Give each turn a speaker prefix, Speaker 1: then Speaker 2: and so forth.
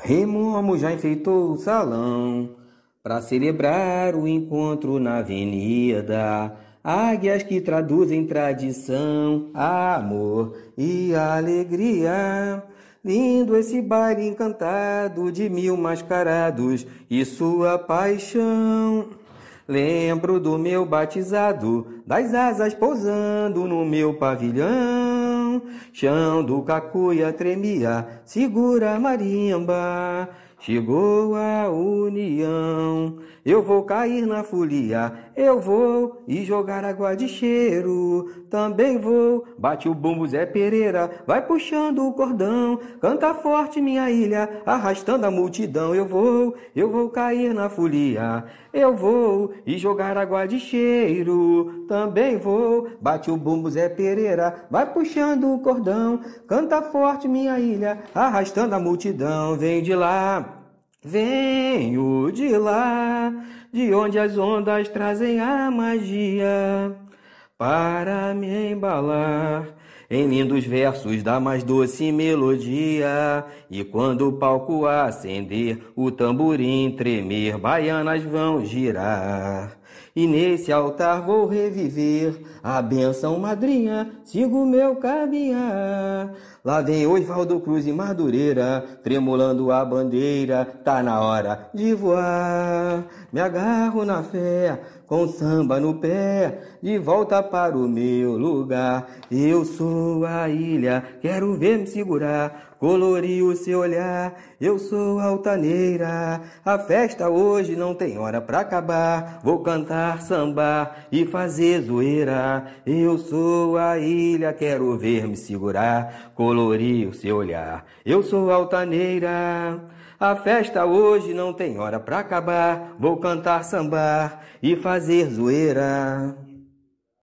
Speaker 1: Remo já enfeitou o salão para celebrar o encontro na avenida. Águias que traduzem tradição, amor e alegria. Lindo esse baile encantado de mil mascarados e sua paixão. Lembro do meu batizado, das asas pousando no meu pavilhão. Chão do Cacuia tremia, segura a marimba. Chegou a união, eu vou cair na folia, eu vou e jogar água de cheiro, também vou. Bate o bumbo Zé Pereira, vai puxando o cordão, canta forte minha ilha, arrastando a multidão. Eu vou, eu vou cair na folia, eu vou e jogar água de cheiro, também vou. Bate o bumbo Zé Pereira, vai puxando o cordão, canta forte minha ilha, arrastando a multidão. Vem de lá, venho de lá, de onde as ondas trazem a magia para me embalar em lindos versos dá mais doce melodia. E quando o palco acender, o tamborim tremer, baianas vão girar. E nesse altar vou reviver a benção madrinha, sigo meu caminhar. Lá vem Oswaldo Cruz e Madureira, tremulando a bandeira, tá na hora de voar. Me agarro na fé, com samba no pé, de volta para o meu lugar. Eu sou a ilha, quero ver me segurar. Coloriu o seu olhar. Eu sou altaneira, a festa hoje não tem hora pra acabar. Vou cantar samba e fazer zoeira. Eu sou a ilha, quero ver me segurar, Coloriu o seu olhar. Eu sou altaneira. A festa hoje não tem hora pra acabar. Vou cantar sambar e fazer zoeira.